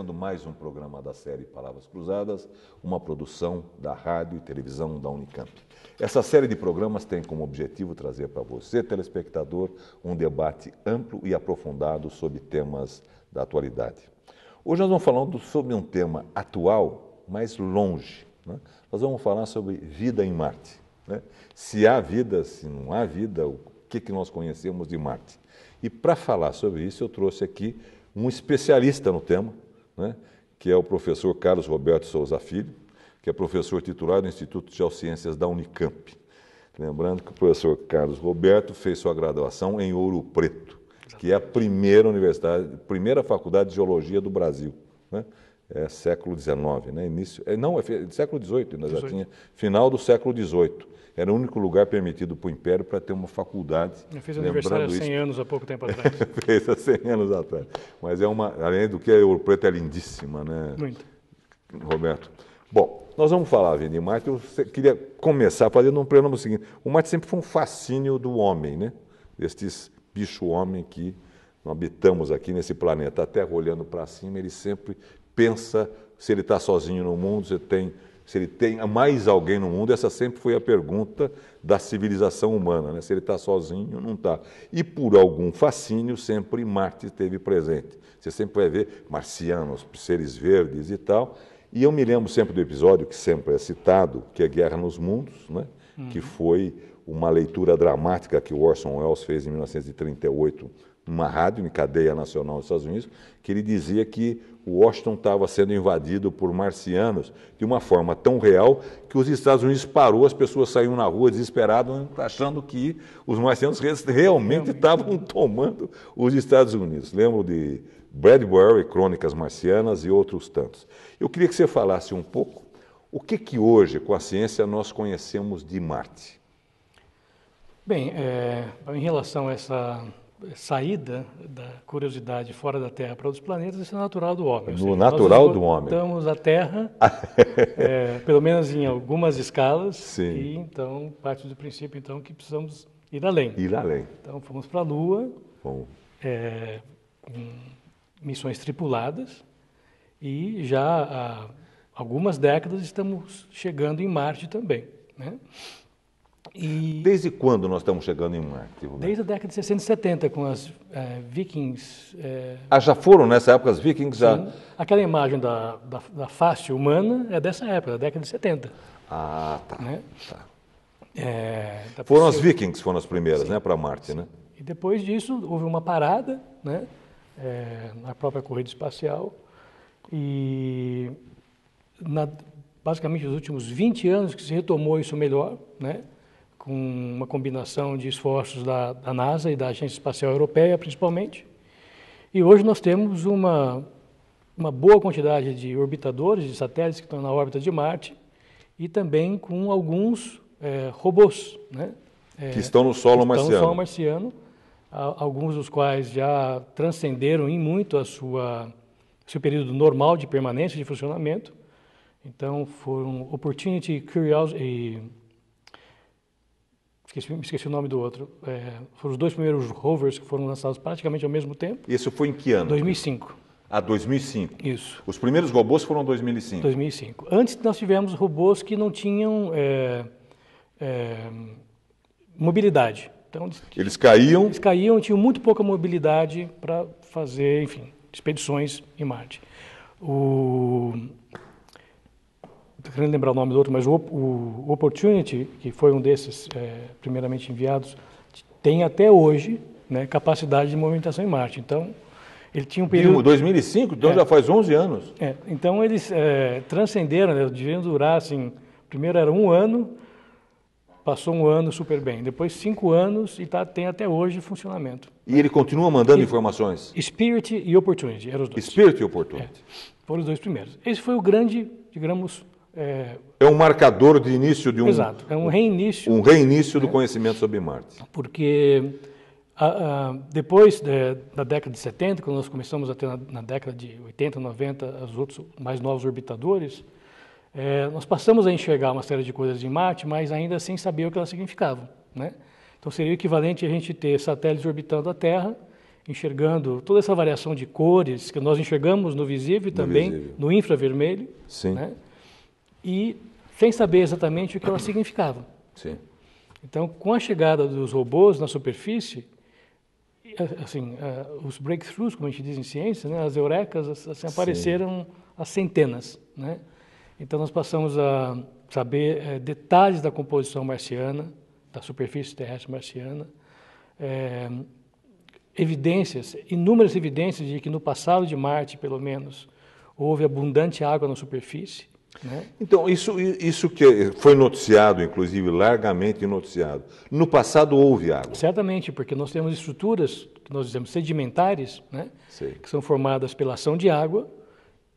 iniciando mais um programa da série Palavras Cruzadas, uma produção da Rádio e Televisão da Unicamp. Essa série de programas tem como objetivo trazer para você, telespectador, um debate amplo e aprofundado sobre temas da atualidade. Hoje nós vamos falar sobre um tema atual, mas longe. Né? Nós vamos falar sobre vida em Marte. Né? Se há vida, se não há vida, o que, que nós conhecemos de Marte? E para falar sobre isso, eu trouxe aqui um especialista no tema, né, que é o professor Carlos Roberto Souza Filho, que é professor titular do Instituto de Ciências da Unicamp. Lembrando que o professor Carlos Roberto fez sua graduação em Ouro Preto, que é a primeira universidade, primeira faculdade de geologia do Brasil. Né? É século XIX, né? Início, é, não, é século XVIII, ainda já tinha, final do século XVIII. Era o único lugar permitido para o Império para ter uma faculdade. Eu fiz aniversário há 100 isso. anos, há pouco tempo atrás. fez há 100 anos atrás. Mas é uma, além do que a Ouro Preto é lindíssima, né? Muito. Roberto. Bom, nós vamos falar, Vini, Marte. Eu queria começar fazendo um prenome seguinte. O Marte sempre foi um fascínio do homem, né? Destes bicho-homem que nós habitamos aqui nesse planeta. Até olhando para cima, ele sempre pensa se ele está sozinho no mundo, se tem se ele tem mais alguém no mundo, essa sempre foi a pergunta da civilização humana, né? se ele está sozinho ou não está. E por algum fascínio, sempre Marte esteve presente. Você sempre vai ver marcianos, seres verdes e tal. E eu me lembro sempre do episódio que sempre é citado, que é Guerra nos Mundos, né? Uhum. que foi uma leitura dramática que Orson Welles fez em 1938 uma rádio em cadeia nacional dos Estados Unidos, que ele dizia que Washington estava sendo invadido por marcianos de uma forma tão real que os Estados Unidos parou, as pessoas saíram na rua desesperadas, achando que os marcianos realmente estavam tomando os Estados Unidos. Lembro de Bradbury, Crônicas Marcianas e outros tantos. Eu queria que você falasse um pouco o que, que hoje, com a ciência, nós conhecemos de Marte. Bem, é, em relação a essa saída da curiosidade fora da Terra para outros planetas, isso é natural do homem. No natural do homem. Estamos a Terra, é, pelo menos em algumas escalas, Sim. e então parte do princípio então que precisamos ir além. Ir além. Então fomos para a Lua, é, missões tripuladas, e já há algumas décadas estamos chegando em Marte também. Né? E... Desde quando nós estamos chegando em Marte? Rubens? Né? Desde a década de 60 e 70, com as é, vikings. É... Ah, já foram nessa época as vikings? Sim. Já... Aquela imagem da, da, da, face humana é dessa época, da década de 70. Ah, tá. Né? tá. É, tá foram as vikings foram as primeiras, né, para Marte, Sim. né? E depois disso houve uma parada, né, eh, na própria corrida espacial e na, basicamente nos últimos 20 anos que se retomou isso melhor, né? com uma combinação de esforços da, da NASA e da Agência Espacial Europeia, principalmente. E hoje nós temos uma, uma boa quantidade de orbitadores, de satélites que estão na órbita de Marte, e também com alguns é, robôs, né? É, que estão no solo marciano. Estão no solo marciano, alguns dos quais já transcenderam em muito a sua seu período normal de permanência de funcionamento. Então foram Opportunity, Curiosity esqueci, esqueci o nome do outro, é, foram os dois primeiros rovers que foram lançados praticamente ao mesmo tempo. Isso foi em que ano? 2005. Ah, 2005. Isso. Os primeiros robôs foram 2005. 2005. Antes nós tivemos robôs que não tinham é, é, mobilidade. Então, eles caíam? Eles caíam, tinham muito pouca mobilidade para fazer, enfim, expedições em Marte. O, estou querendo lembrar o nome do outro, mas o, o Opportunity, que foi um desses é, primeiramente enviados, tem até hoje né, capacidade de movimentação em Marte. Então, ele tinha um período... Digo, 2005, então é, já faz 11 anos. É, então, eles é, transcenderam, né, deviam durar, assim, primeiro era um ano, passou um ano super bem, depois cinco anos e tá, tem até hoje funcionamento. E ele continua mandando e, informações? Spirit e Opportunity, eram os dois. Spirit e Opportunity. É, foram os dois primeiros. Esse foi o grande, digamos, é, é um marcador de início de um. Exato, é um reinício. Um reinício do conhecimento sobre Marte. Porque a, a, depois de, da década de 70, quando nós começamos a ter na, na década de 80, 90, os outros mais novos orbitadores, é, nós passamos a enxergar uma série de coisas de Marte, mas ainda sem saber o que elas significavam. Né? Então seria o equivalente a gente ter satélites orbitando a Terra, enxergando toda essa variação de cores que nós enxergamos no visível e também no, no infravermelho. Sim. Né? e sem saber exatamente o que elas significavam. Sim. Então, com a chegada dos robôs na superfície, assim, uh, os breakthroughs, como a gente diz em ciência, né, as eurecas assim, apareceram a centenas. Né? Então, nós passamos a saber eh, detalhes da composição marciana, da superfície terrestre marciana, eh, evidências, inúmeras evidências de que no passado de Marte, pelo menos, houve abundante água na superfície né? Então, isso, isso que foi noticiado, inclusive, largamente noticiado. No passado houve água. Certamente, porque nós temos estruturas, que nós dizemos sedimentares, né? que são formadas pela ação de água,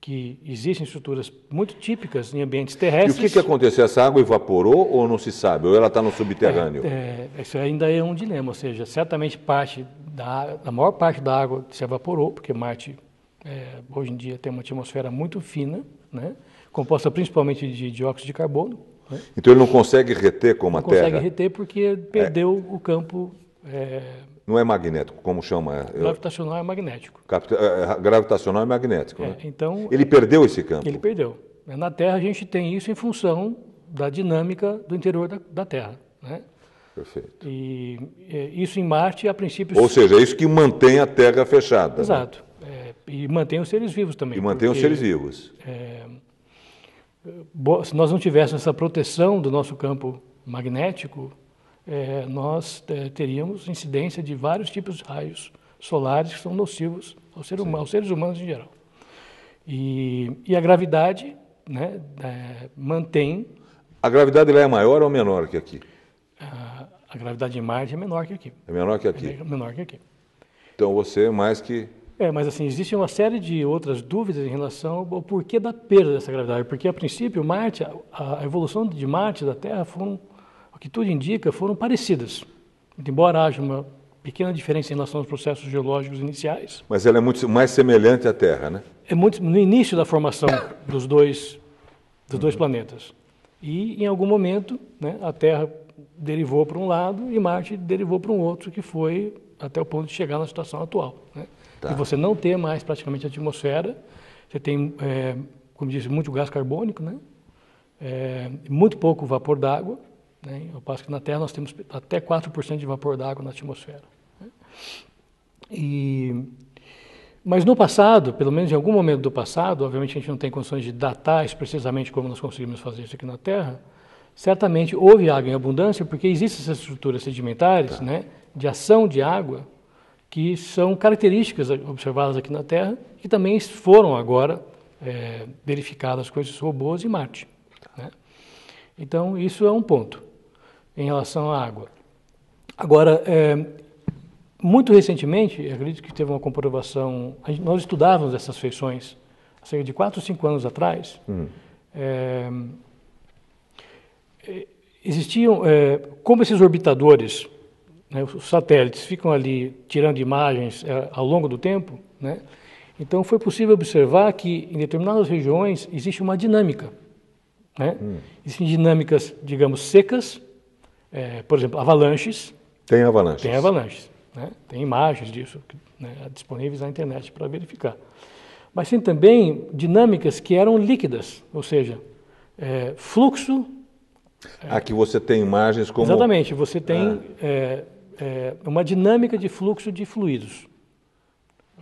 que existem estruturas muito típicas em ambientes terrestres. E o que, que aconteceu? Essa água evaporou ou não se sabe? Ou ela está no subterrâneo? É, é, isso ainda é um dilema, ou seja, certamente parte da, a maior parte da água se evaporou, porque Marte é, hoje em dia tem uma atmosfera muito fina, né? composta principalmente de dióxido de carbono. Né? Então ele não consegue reter como não a Terra? Não consegue reter porque perdeu é. o campo. É... Não é magnético, como chama? Gravitacional é magnético. Capita... É, é, gravitacional é magnético. É, né? então, ele perdeu esse campo? Ele perdeu. É, na Terra a gente tem isso em função da dinâmica do interior da, da Terra. Né? Perfeito. E isso em Marte, a princípio. Ou seja, isso que mantém a Terra fechada. Né? Exato. Né? e mantém os seres vivos também. E mantém porque, os seres vivos. É, se nós não tivéssemos essa proteção do nosso campo magnético, é, nós é, teríamos incidência de vários tipos de raios solares que são nocivos ao ser humano, aos seres humanos em geral. E, e a gravidade né, é, mantém. A gravidade lá é maior ou menor que aqui? A, a gravidade de Marte é menor que aqui. É menor que aqui? É menor que aqui. Então você, é mais que é, mas assim, existe uma série de outras dúvidas em relação ao porquê da perda dessa gravidade. Porque, a princípio, Marte, a, a evolução de Marte e da Terra foram, o que tudo indica, foram parecidas. Embora haja uma pequena diferença em relação aos processos geológicos iniciais. Mas ela é muito mais semelhante à Terra, né? É muito no início da formação dos dois, dos uhum. dois planetas. E, em algum momento, né, a Terra derivou para um lado e Marte derivou para um outro, que foi até o ponto de chegar na situação atual. Tá. E você não tem mais praticamente a atmosfera, você tem, é, como disse, muito gás carbônico, né? É, muito pouco vapor d'água, né? Eu passo que na Terra nós temos até 4% de vapor d'água na atmosfera. Né? E, mas no passado, pelo menos em algum momento do passado, obviamente a gente não tem condições de datar isso precisamente como nós conseguimos fazer isso aqui na Terra, certamente houve água em abundância, porque existem essas estruturas sedimentares tá. né, de ação de água que são características observadas aqui na Terra que também foram agora é, verificadas com esses robôs em Marte. Né? Então, isso é um ponto em relação à água. Agora, é, muito recentemente, acredito que teve uma comprovação, nós estudávamos essas feições há cerca de 4 ou 5 anos atrás. Hum. É, é existiam, é, como esses orbitadores né, os satélites ficam ali tirando imagens é, ao longo do tempo, né, então foi possível observar que em determinadas regiões existe uma dinâmica. Né? Hum. Existem dinâmicas, digamos, secas, é, por exemplo, avalanches. Tem avalanches. Tem avalanches. Né? Tem imagens disso né, disponíveis na internet para verificar. Mas tem também dinâmicas que eram líquidas, ou seja, é, fluxo. Aqui você tem imagens como. Exatamente, você tem ah. é, é, uma dinâmica de fluxo de fluidos.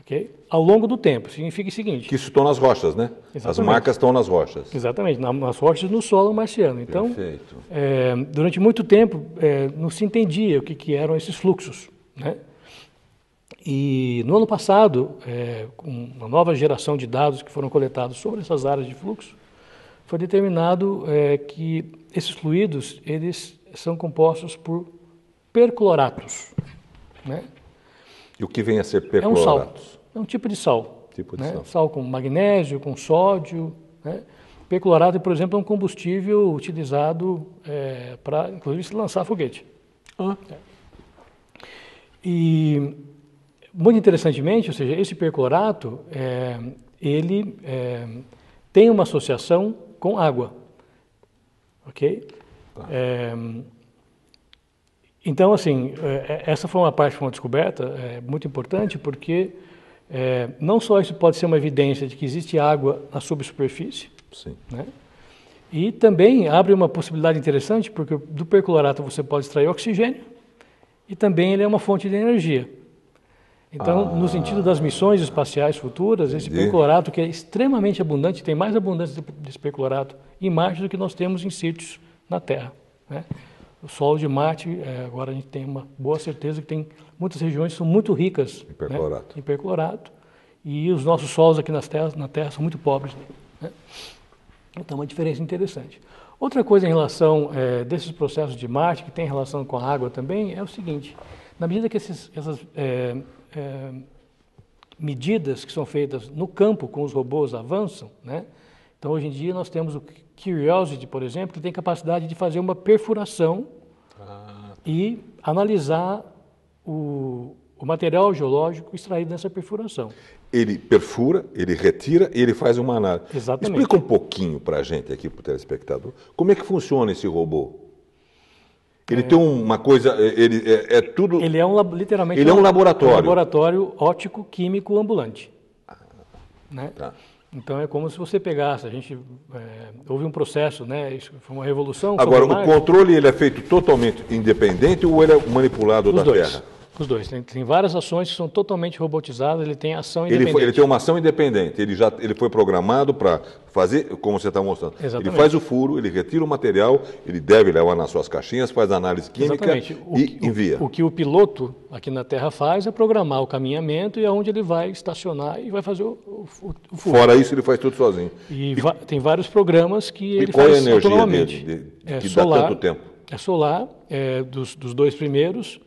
Okay? Ao longo do tempo, significa o seguinte... Que isso estão nas rochas, né? Exatamente. As marcas estão nas rochas. Exatamente, nas rochas no solo marciano. Então, é, durante muito tempo, é, não se entendia o que, que eram esses fluxos. Né? E no ano passado, é, com uma nova geração de dados que foram coletados sobre essas áreas de fluxo, foi determinado é, que esses fluidos eles são compostos por percloratos. Né? E o que vem a ser percloratos? É um sal, é um tipo de sal. Tipo de né? sal. sal com magnésio, com sódio. Né? Perclorato, por exemplo, é um combustível utilizado é, para, inclusive, se lançar foguete. Ah. É. E, muito interessantemente, ou seja, esse perclorato, é, ele é, tem uma associação com água, ok? Tá. É, então, assim, é, é, essa foi uma parte, foi uma descoberta é, muito importante, porque é, não só isso pode ser uma evidência de que existe água na subsuperfície, Sim. Né? e também abre uma possibilidade interessante, porque do perclorato você pode extrair oxigênio, e também ele é uma fonte de energia. Então, ah, no sentido das missões espaciais futuras, entendi. esse perclorato, que é extremamente abundante, tem mais abundância de perclorato em Marte do que nós temos em sítios na Terra. Né? O solo de Marte, é, agora a gente tem uma boa certeza que tem muitas regiões que são muito ricas em perclorato. Né? Em perclorato e os nossos solos aqui nas terras, na Terra são muito pobres. Né? Então, uma diferença interessante. Outra coisa em relação é, desses processos de Marte, que tem relação com a água também, é o seguinte: na medida que esses, essas é, é, medidas que são feitas no campo com os robôs avançam, né? então hoje em dia nós temos o que Curiosity, por exemplo, tem capacidade de fazer uma perfuração ah. Tá. e analisar o, o material geológico extraído nessa perfuração. Ele perfura, ele retira e ele faz uma análise. Exatamente. Explica um pouquinho para a gente aqui, para o telespectador, como é que funciona esse robô? Ele é... tem uma coisa, é, ele é, é, tudo. Ele é um literalmente. Ele é um laboratório. Um laboratório óptico químico ambulante. Ah, né? tá. Então é como se você pegasse, a gente é, houve um processo, né? Isso foi uma revolução. Agora, o controle ele é feito totalmente independente ou ele é manipulado Os da dois. Terra? Os dois. Tem, tem, várias ações que são totalmente robotizadas, ele tem ação independente. Ele, foi, ele tem uma ação independente, ele já ele foi programado para fazer, como você está mostrando. Exatamente. Ele faz o furo, ele retira o material, ele deve levar nas suas caixinhas, faz análise química O e envia. O, o, que o piloto aqui na Terra faz é programar o caminhamento e aonde ele vai estacionar e vai fazer o, o, o furo. Fora isso, ele faz tudo sozinho. E, e tem vários programas que ele qual é a energia Dele, de, de, é, que solar, dá tanto tempo? É solar, é, dos, dos dois primeiros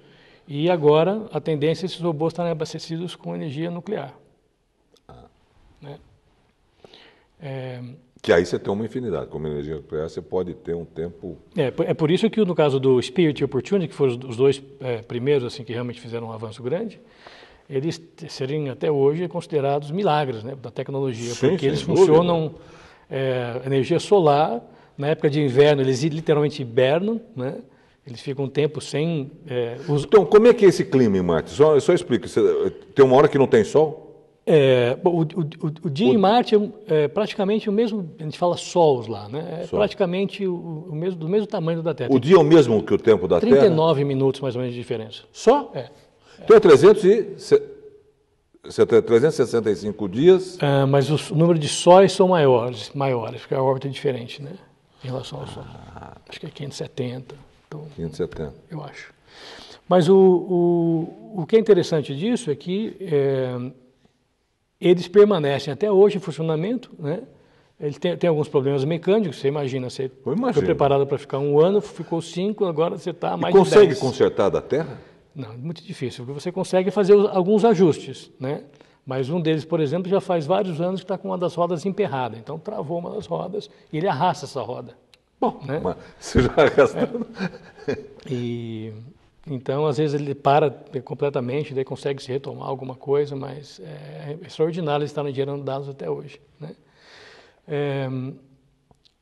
e agora a tendência é esses robôs estarem abastecidos com energia nuclear. Ah. Né? É... Que aí você tem uma infinidade. Como energia nuclear, você pode ter um tempo. É, é por isso que no caso do Spirit e Opportunity, que foram os dois é, primeiros assim que realmente fizeram um avanço grande, eles serem até hoje considerados milagres né, da tecnologia, sim, porque sim, eles funcionam é, energia solar. Na época de inverno, eles literalmente hibernam, né? Eles ficam um tempo sem. É, os... Então, como é que é esse clima, em Marte? Só, só explica. Tem uma hora que não tem sol? É, o, o, o, dia em Marte é, é praticamente o mesmo, a gente fala sols lá, né? É Sol. praticamente o, o, mesmo, do mesmo tamanho da Terra. O dia é o mesmo que o tempo da 39 Terra? 39 minutos mais ou menos de diferença. Só? É. Então é 300 e... 365 é dias. É, mas os, o número de sóis são maiores, maiores, porque a órbita é diferente, né? Em relação ao Sol. Ah. Acho que é 570. 570. Então, eu acho. Mas o, o, o que é interessante disso é que é, eles permanecem até hoje em funcionamento, né? Ele tem, tem alguns problemas mecânicos, você imagina, você foi preparado para ficar um ano, ficou cinco, agora você está mais e consegue de Consegue consertar da terra? Não, é muito difícil, porque você consegue fazer alguns ajustes, né? Mas um deles, por exemplo, já faz vários anos que está com uma das rodas emperrada, então travou uma das rodas e ele arrasta essa roda. Bom, né? Mas você já arrastando. É. E então, às vezes ele para completamente, daí consegue se retomar alguma coisa, mas é, é extraordinário estar gerando dados até hoje. Né? É,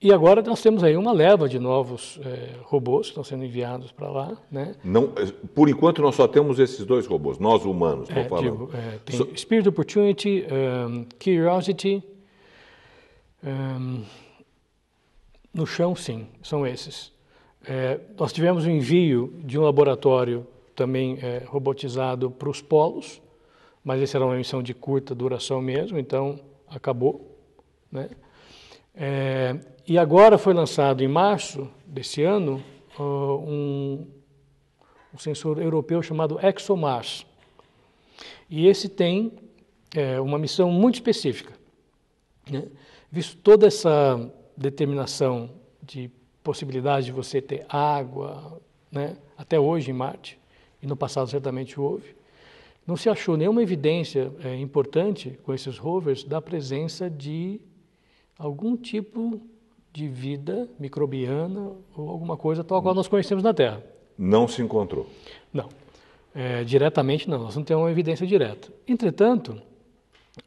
e agora nós temos aí uma leva de novos é, robôs que estão sendo enviados para lá. Né? Não, é, por enquanto nós só temos esses dois robôs, nós humanos, estou é, falando. Digo, é, tem so... Spirit Opportunity, um, Curiosity, um, no chão, sim, são esses. É, nós tivemos o um envio de um laboratório também é, robotizado para os polos, mas esse era uma missão de curta duração mesmo, então acabou. Né? É, e agora foi lançado em março desse ano uh, um, um, sensor europeu chamado ExoMars. E esse tem é, uma missão muito específica. Né? Visto toda essa determinação de possibilidade de você ter água, né? até hoje em Marte, e no passado certamente houve, não se achou nenhuma evidência é, importante com esses rovers da presença de algum tipo de vida microbiana ou alguma coisa tal qual nós conhecemos na Terra. Não se encontrou? Não. É, diretamente não, nós não temos uma evidência direta. Entretanto.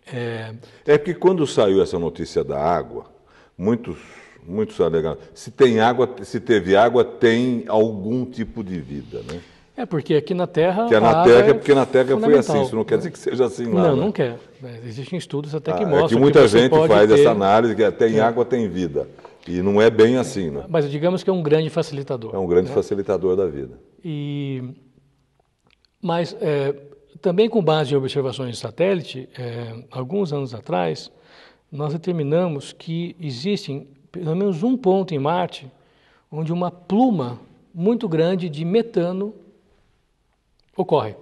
É... é porque quando saiu essa notícia da água, muitos, muitos alegaram. Se tem água, se teve água, tem algum tipo de vida, né? É porque aqui na Terra. Que é na Terra, é, é porque na Terra foi assim. Isso não quer dizer que seja assim lá. Não, né? não quer. Existem estudos até que ah, é mostram. É que muita que gente faz ter... essa análise que até em é. água tem vida. E não é bem assim, né? Mas digamos que é um grande facilitador. É um grande né? facilitador da vida. E mas é, também com base em observações de satélite, é, alguns anos atrás nós determinamos que existem pelo menos um ponto em Marte onde uma pluma muito grande de metano ocorre.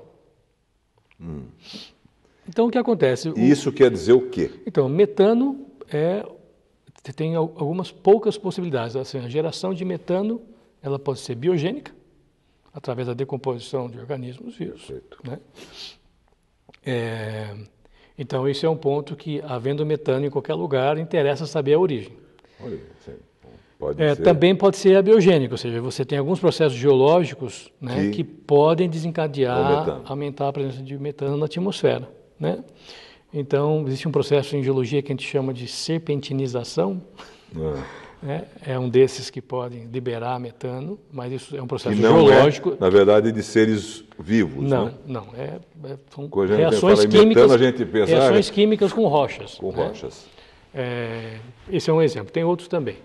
Hum. Então o que acontece? O... Isso quer dizer o quê? Então, metano é tem algumas poucas possibilidades. Assim, a geração de metano ela pode ser biogênica, através da decomposição de organismos vivos. Né? É, então, isso é um ponto que, havendo metano em qualquer lugar, interessa saber a origem. é, Também pode ser abiogênico, ou seja, você tem alguns processos geológicos né, que... que... podem desencadear, é aumentar a presença de metano na atmosfera. Né? Então, existe um processo em geologia que a gente chama de serpentinização. Ah né, é um desses que podem liberar metano, mas isso é um processo é, geológico. É, na verdade, de seres vivos. Né? Não, né? não. É, é, são reações químicas. Metano, a gente pensa, ah, reações químicas com rochas. Com né? rochas. É, esse é um exemplo. Tem outros também.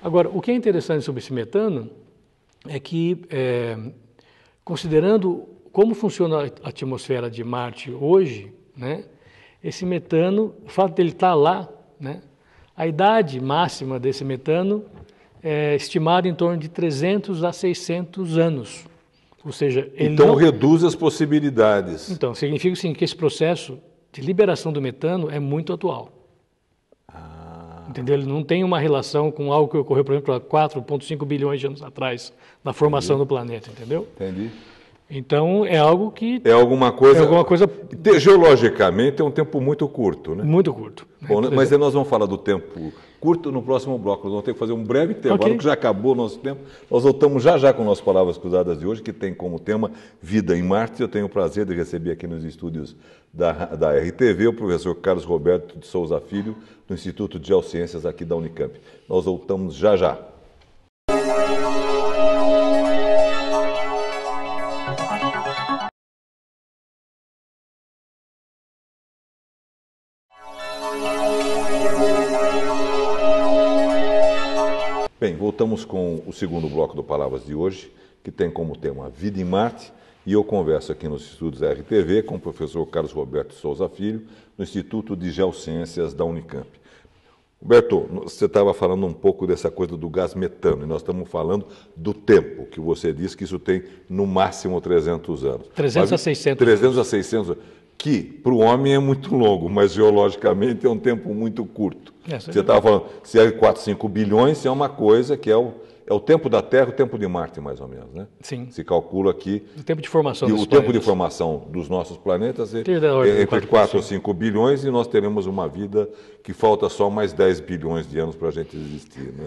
Agora, o que é interessante sobre esse metano é que, é, considerando como funciona a atmosfera de Marte hoje, né, esse metano, o fato dele estar tá lá, né, a idade máxima desse metano é estimada em torno de 300 a 600 anos. Ou seja, ele então não... reduz as possibilidades. Então, significa sim que esse processo de liberação do metano é muito atual. Ah. Entendeu? Ele não tem uma relação com algo que ocorreu, por exemplo, há 4,5 bilhões de anos atrás, na formação Entendi. do planeta, entendeu? Entendi. Então é algo que é alguma coisa é alguma coisa geologicamente é um tempo muito curto, né? Muito curto. Né? Bom, né? mas nós vamos falar do tempo curto no próximo bloco. Nós vamos ter que fazer um breve intervalo okay. que já acabou o nosso tempo. Nós voltamos já já com nossas palavras cruzadas de hoje que tem como tema vida em Marte. Eu tenho o prazer de receber aqui nos estúdios da, da RTV o professor Carlos Roberto de Souza Filho do Instituto de Geociências aqui da Unicamp. Nós voltamos já já. Música Bem, voltamos com o segundo bloco do Palavras de hoje, que tem como tema Vida em Marte, e eu converso aqui nos estudos da RTV com o professor Carlos Roberto Souza Filho, no Instituto de Geociências da Unicamp. Roberto, você estava falando um pouco dessa coisa do gás metano, e nós estamos falando do tempo, que você disse que isso tem no máximo 300 anos. 300 Mas, a 600. 300 a 600 anos que para o homem é muito longo, mas geologicamente é um tempo muito curto. É, Você estava falando, se é 4, 5 bilhões, é uma coisa que é o, é o tempo da Terra, o tempo de Marte, mais ou menos, né? Sim. Se calcula aqui... O tempo de formação dos O planetas. tempo de formação dos nossos planetas é, é entre 4 ou 5 bilhões e nós teremos uma vida que falta só mais 10 bilhões de anos para a gente existir, né?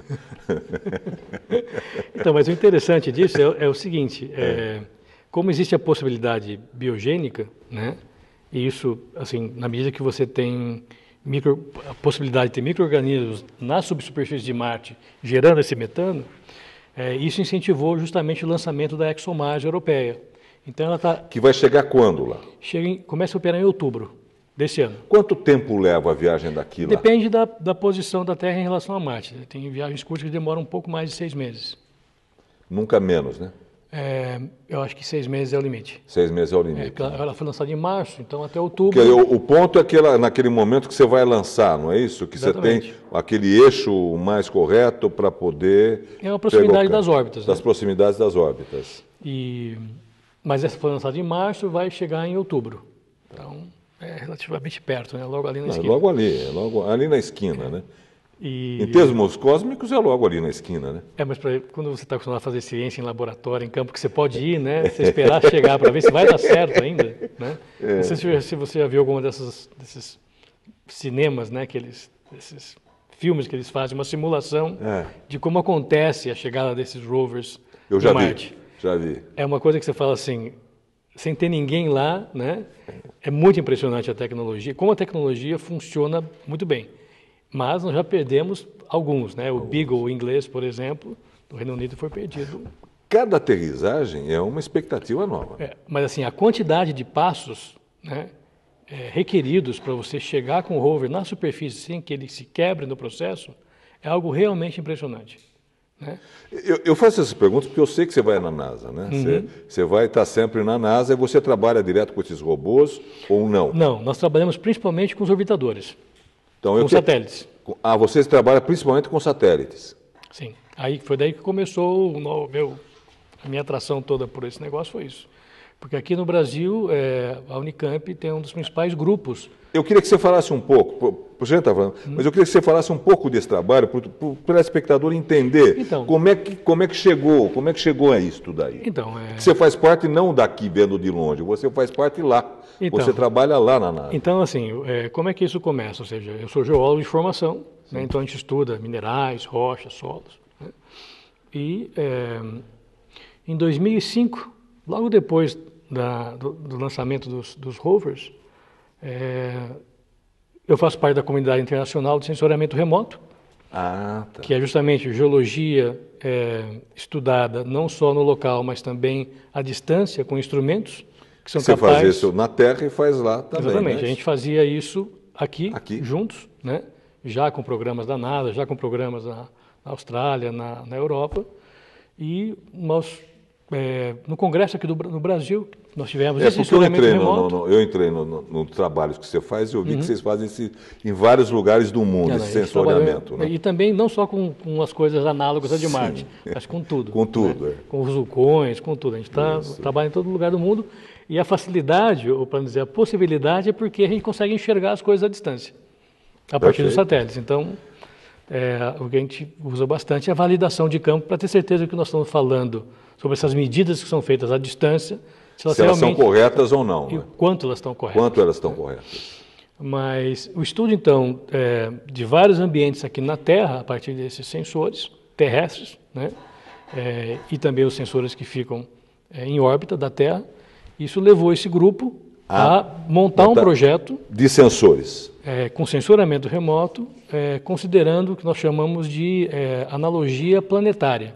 então, mas o interessante disso é, é o seguinte, é. É, como existe a possibilidade biogênica, né? E isso, assim, na medida que você tem micro, a possibilidade de ter micro-organismos na subsuperfície de Marte gerando esse metano, é, isso incentivou justamente o lançamento da Exomars europeia. Então ela tá, Que vai chegar quando lá? Chega em, começa a operar em outubro desse ano. Quanto tempo leva a viagem daqui lá? Depende da, da posição da Terra em relação a Marte. Tem viagens curtas que demoram um pouco mais de seis meses. Nunca menos, né? É, eu acho que seis meses é o limite. Seis meses é o limite. É, ela foi lançada em março, então até outubro. o, o ponto é que ela, naquele momento que você vai lançar, não é isso? Que Exatamente. você tem aquele eixo mais correto para poder. É a proximidade das órbitas. Das né? proximidades das órbitas. E, mas essa foi lançada em março, vai chegar em outubro. Então é relativamente perto, né? Logo ali na não, esquina. Logo ali, logo ali na esquina, é. né? E... Em termos cósmicos é logo ali na esquina, né? É, mas pra, quando você está acostumado a fazer ciência em laboratório, em campo, que você pode ir, né? Você esperar chegar para ver se vai dar certo ainda, né? É. Não sei se, você já viu alguma dessas, desses cinemas, né? Que eles, desses filmes que eles fazem, uma simulação é. de como acontece a chegada desses rovers Eu já Marte. vi, já vi. É uma coisa que você fala assim, sem ter ninguém lá, né? É muito impressionante a tecnologia, como a tecnologia funciona muito bem. Mas nós já perdemos alguns, né? O alguns. Beagle inglês, por exemplo, do Reino Unido foi perdido. Cada aterrissagem é uma expectativa nova. É, mas assim, a quantidade de passos né, é, requeridos para você chegar com o rover na superfície sem que ele se quebre no processo é algo realmente impressionante. Né? Eu, eu, faço essas perguntas porque eu sei que você vai na NASA, né? Uhum. Você, você, vai estar tá sempre na NASA e você trabalha direto com esses robôs ou não? Não, nós trabalhamos principalmente com os orbitadores. Então, com satélites. Ah, vocês trabalham principalmente com satélites. Sim. Aí foi daí que começou o meu, a minha atração toda por esse negócio foi isso. Porque aqui no Brasil, é, a Unicamp tem um dos principais grupos. Eu queria que você falasse um pouco, você está falando, hum. mas eu queria que você falasse um pouco desse trabalho para o telespectador entender então, como, é que, como é que chegou, como é que chegou a isso daí. Então, é... Você faz parte não daqui vendo de longe, você faz parte lá. Então, você trabalha lá na NASA. Então, assim, é, como é que isso começa? Ou seja, eu sou geólogo de formação, né, então a gente estuda minerais, rochas, solos. Né? E é, em 2005 Logo depois da, do, do, lançamento dos, dos rovers, é, eu faço parte da comunidade internacional de sensoramento remoto, ah, tá. que é justamente geologia é, estudada não só no local, mas também à distância com instrumentos que são Você capazes. Você faz isso na Terra e faz lá também. Exatamente. Né? A gente fazia isso aqui, aqui, juntos, né? Já com programas da NASA, já com programas na, na Austrália, na, na Europa, e nós é, no congresso aqui do, no Brasil, nós tivemos é, esse porque eu entrei, no, no, eu entrei no, no, no, trabalho que você faz e eu vi uhum. que vocês fazem esse, em vários lugares do mundo, esse sensoriamento. Né? E também não só com, com as coisas análogas à de Marte, mas com tudo. com tudo, né? é. Com os vulcões, com tudo. A gente tá, trabalha em todo lugar do mundo e a facilidade, ou para dizer a possibilidade, é porque a gente consegue enxergar as coisas à distância, a partir Perfeito. dos satélites. Então é, o que a gente usa bastante é a validação de campo para ter certeza que nós estamos falando sobre essas medidas que são feitas à distância, se elas, se elas são corretas ou não. E né? quanto elas estão corretas. Quanto elas estão corretas. Mas o estudo, então, é, de vários ambientes aqui na Terra, a partir desses sensores terrestres, né, é, e também os sensores que ficam é, em órbita da Terra, isso levou esse grupo a, a montar, um projeto de sensores. É, com sensoramento remoto, é, considerando o que nós chamamos de é, analogia planetária.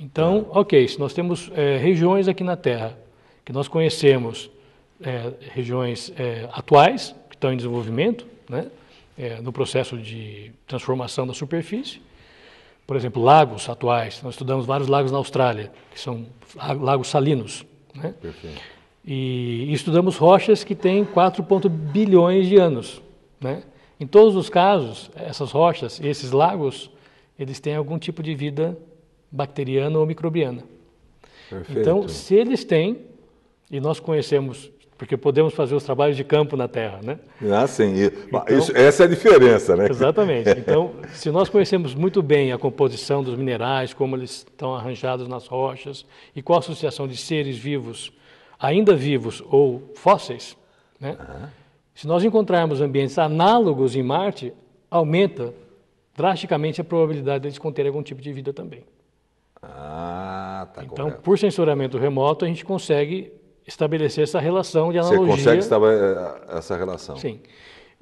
Então, tá. ok, se nós temos é, regiões aqui na Terra que nós conhecemos, é, regiões é, atuais, que estão em desenvolvimento, né, no processo de transformação da superfície, por exemplo, lagos atuais, nós estudamos vários lagos na Austrália, que são lagos salinos. Né? Perfeito. E estudamos rochas que têm 4 bilhões de anos. Né? Em todos os casos, essas rochas, esses lagos, eles têm algum tipo de vida bacteriana ou microbiana. Perfeito. Então, se eles têm, e nós conhecemos, porque podemos fazer os trabalhos de campo na Terra, né? Ah, sim. Então, Isso, essa é a diferença, né? Exatamente. Então, se nós conhecemos muito bem a composição dos minerais, como eles estão arranjados nas rochas e qual a associação de seres vivos ainda vivos ou fósseis, né? Uhum. se nós encontrarmos ambientes análogos em Marte, aumenta drasticamente a probabilidade deles conterem algum tipo de vida também. Ah, tá Então, correto. por sensoramento remoto, a gente consegue estabelecer essa relação de analogia. Você consegue estabelecer eh, essa relação. Sim.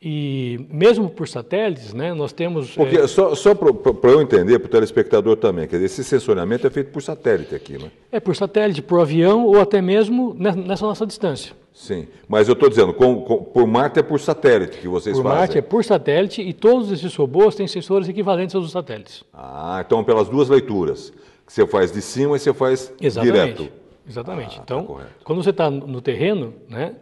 E mesmo por satélites, né, nós temos. Porque, é... Só, só para eu entender, para o telespectador também, quer dizer, esse sensoriamento é feito por satélite aqui, né? É por satélite, por avião ou até mesmo nessa nossa distância. Sim, mas eu estou dizendo, com, com, por Marte é por satélite que vocês por fazem. Por Marte é por satélite e todos esses robôs têm sensores equivalentes aos satélites. Ah, então pelas duas leituras. Que você faz de cima e você faz Exatamente. direto. Exatamente. Ah, tá então, tá quando você está no terreno, né,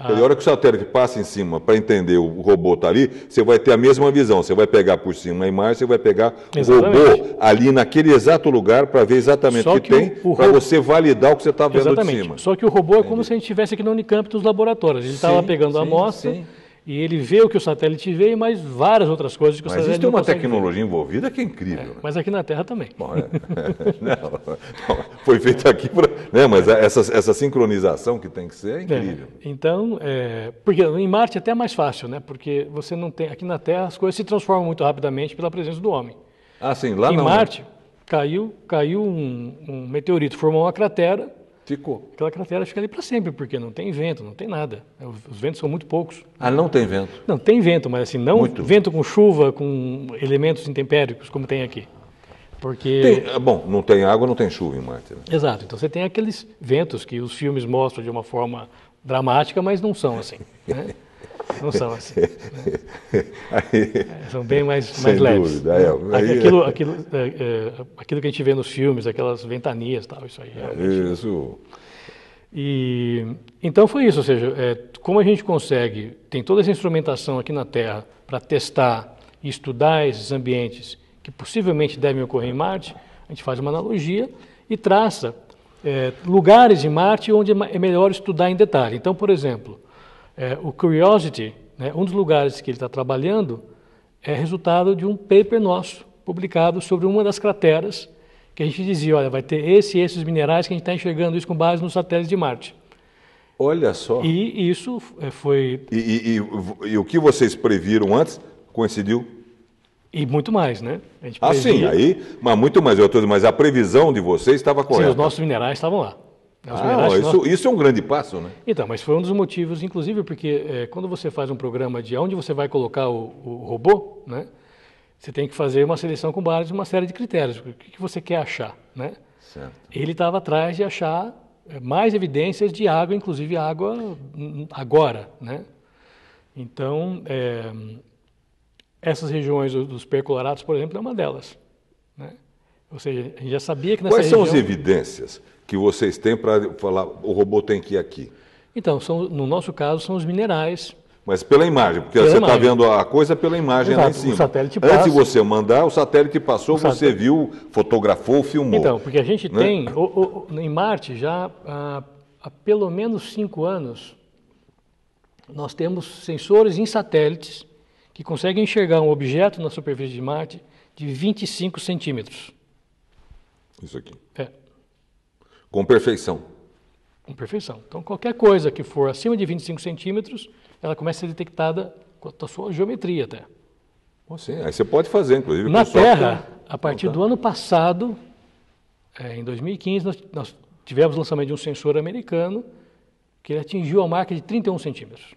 ah. a hora que o satélite passa em cima para entender o robô está ali, você vai ter a mesma visão. Você vai pegar por cima a imagem, você vai pegar exatamente. o robô ali naquele exato lugar para ver exatamente Só o que, que tem, para você validar o que você está vendo de cima. Só que o robô é como se a gente estivesse aqui na Unicamp dos laboratórios. Ele estava tá pegando sim, a amostra. Sim e ele vê o que o satélite vê e mais várias outras coisas que o mas satélite Mas existe uma tecnologia ver. envolvida que é incrível. É, né? Mas aqui na Terra também. Bom, é, não, foi feito aqui, pra, né, mas é, essa, essa sincronização que tem que ser é incrível. É, então, é, porque em Marte até é mais fácil, né? Porque você não tem... Aqui na Terra as coisas se transformam muito rapidamente pela presença do homem. Ah, sim, lá em não. Em né? Marte, caiu, caiu um, um meteorito, formou uma cratera Ficou. Aquela cratera fica ali para sempre, porque não tem vento, não tem nada. É, os ventos são muito poucos. Ah, não tem vento? Não, tem vento, mas assim, não muito. vento com chuva, com elementos intempéricos, como tem aqui. Porque... Tem, ah, bom, não tem água, não tem chuva em Marte. Né? Exato, então você tem aqueles ventos que os filmes mostram de uma forma dramática, mas não são assim. Né? não são assim. aí, são bem mais, mais leves. Dúvida, é, aí, aquilo, aquilo, é, é, aquilo que a gente vê nos filmes, aquelas ventanias tal, isso aí. Né? Isso. E, então foi isso, ou seja, é, como a gente consegue, tem toda essa instrumentação aqui na Terra para testar e estudar esses ambientes que possivelmente devem ocorrer em Marte, a gente faz uma analogia e traça é, lugares em Marte onde é, é melhor estudar em detalhe. Então, por exemplo, é, o Curiosity, né, um dos lugares que ele está trabalhando, é resultado de um paper nosso, publicado sobre uma das crateras, que a gente dizia, olha, vai ter esse e esses minerais que a gente está enxergando isso com base nos satélites de Marte. Olha só. E isso é, foi... E, e, e, e o que vocês previram antes coincidiu? E muito mais, né? A gente ah, sim, aí, mas muito mais. Eu tô, mas a previsão de vocês estava correta. Sim, os nossos minerais estavam lá. É ah, isso, isso, é um grande passo, né? Então, mas foi um dos motivos, inclusive, porque é, quando você faz um programa de onde você vai colocar o, o robô, né? Você tem que fazer uma seleção com base uma série de critérios. O que, que você quer achar, né? Certo. Ele estava atrás de achar é, mais evidências de água, inclusive água agora, né? Então, é, essas regiões dos percolorados, por exemplo, é uma delas. Né? Ou seja, a gente já sabia que nessa Quais região... são as evidências? que vocês têm para falar o robô tem que ir aqui? Então, são, no nosso caso, são os minerais. Mas pela imagem, porque pela você está vendo a coisa pela imagem Exato, lá em cima. O satélite passa. Antes de você mandar, o satélite passou, o você viu, fotografou, filmou. Então, porque a gente né? tem, o, o, em Marte, já há, há pelo menos cinco anos, nós temos sensores em satélites que conseguem enxergar um objeto na superfície de Marte de 25 centímetros. Isso aqui. É. Com perfeição. Com perfeição. Então, qualquer coisa que for acima de 25 centímetros, ela começa a ser detectada com a sua geometria até. sim, aí você pode fazer, inclusive. Na Terra, a partir então tá. do ano passado, é, em 2015, nós, nós tivemos o lançamento de um sensor americano que ele atingiu a marca de 31 centímetros.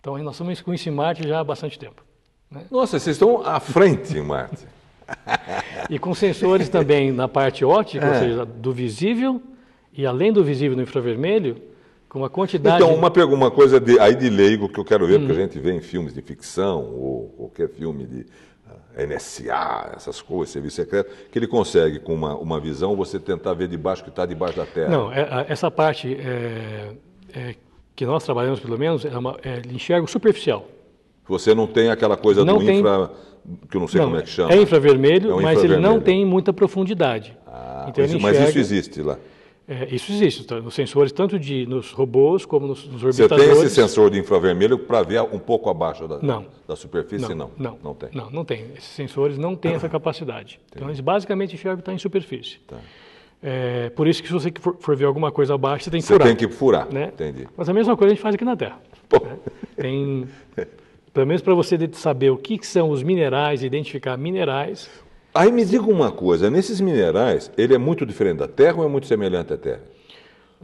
Então, nós estamos com esse Marte já há bastante tempo. Né? Nossa, vocês estão à frente, Marte. E com sensores também na parte ótica, é. ou seja, do visível e além do visível no infravermelho, com uma quantidade. Então, uma, uma coisa de, aí de leigo que eu quero ver, hum. porque a gente vê em filmes de ficção ou qualquer filme de ah, NSA, essas coisas, serviço secreto, que ele consegue, com uma, uma visão, você tentar ver debaixo que está debaixo da terra. Não, é, essa parte é, é, que nós trabalhamos, pelo menos, é uma, é, ele enxerga o superficial. Você não tem aquela coisa não do tem... infra que eu não sei não, como é que chama. É infravermelho, é um mas infravermelho. ele não tem muita profundidade. Ah, então mas, enxerga... mas isso existe lá. É, isso existe, tá, nos sensores, tanto de, nos robôs como nos, nos orbitadores. Você tem esse sensor de infravermelho para ver um pouco abaixo da, não, da superfície? Não, não. Não, não tem. Não, não tem. Esses sensores não têm essa capacidade. Então, eles basicamente enxergam que está em superfície. Tá. É, por isso que se você for, for ver alguma coisa abaixo, você tem que você furar. Você tem que furar, né? entendi. Mas a mesma coisa a gente faz aqui na Terra. Né? Tem Pelo menos para você saber o que, que são os minerais, identificar minerais. Aí me diga uma coisa, nesses minerais, ele é muito diferente da Terra ou é muito semelhante à Terra?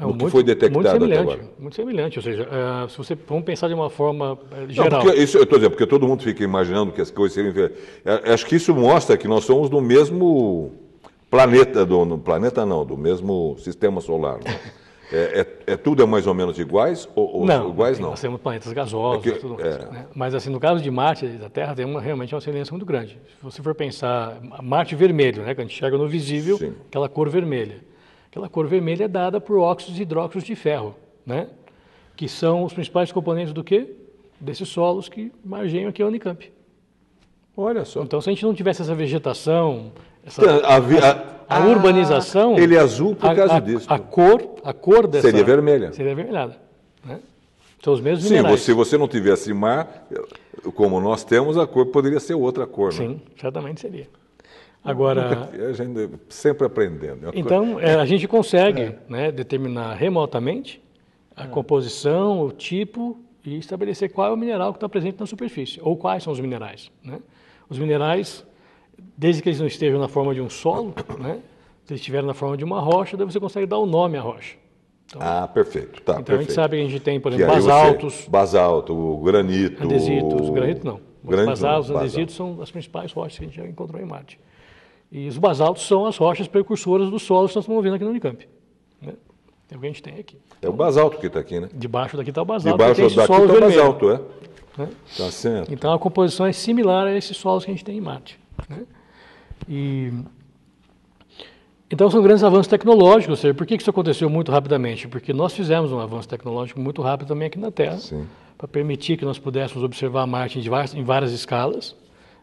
É o que foi detectado muito semelhante, agora. Muito semelhante, ou seja, eh, se você vamos pensar de uma forma eh, geral. Não, isso, eu estou dizendo, porque todo mundo fica imaginando que as coisas seriam. Eh, acho que isso mostra que nós somos do mesmo planeta, do, planeta não, do mesmo sistema solar. Né? É, é, é, tudo é mais ou menos iguais ou, ou não, iguais não? Nós temos planetas gasosos, é que, tudo é. né? mas assim no caso de Marte e da Terra tem uma, realmente uma semelhança muito grande. Se você for pensar Marte vermelho, né, que a gente chega no visível, Sim. aquela cor vermelha, aquela cor vermelha é dada por óxidos e hidróxidos de ferro, né, que são os principais componentes do que desses solos que margeiam aqui a Unicamp. Olha só. Então se a gente não tivesse essa vegetação, essa, então, a, a, a a ah, urbanização. Ele é azul por causa a, disso. A cor, a cor dessa. Seria vermelha. Seria vermelhada. Né? São os mesmos Sim, minerais. se você não tivesse mar, como nós temos, a cor poderia ser outra cor. Né? Sim, né? certamente seria. Agora, a gente sempre aprendendo. É então, é, a gente consegue é. né, determinar remotamente a é. composição, o tipo e estabelecer qual é o mineral que está presente na superfície, ou quais são os minerais. Né? Os minerais desde que eles não estejam na forma de um solo, né? se eles estiverem na forma de uma rocha, daí você consegue dar o nome à rocha. Então, ah, perfeito. Tá, então perfeito. a gente sabe que a gente tem, por exemplo, basaltos. Você, basalto, granito. Andesitos, granito não. Granito, basaltos, andesitos são as principais rochas que a gente já encontrou em Marte. E os basaltos são as rochas precursoras do solo que nós estamos vendo aqui no Unicamp. Né? É o que a gente tem aqui. Então, é o basalto que está aqui, né? Debaixo daqui está o basalto. Debaixo daqui está o basalto, é. Né? Tá certo. Então a composição é similar a esses solos que a gente tem em Marte. Né? E, então são grandes avanços tecnológicos. Seja, por que isso aconteceu muito rapidamente? Porque nós fizemos um avanço tecnológico muito rápido também aqui na Terra, para permitir que nós pudéssemos observar Marte em várias, em várias escalas,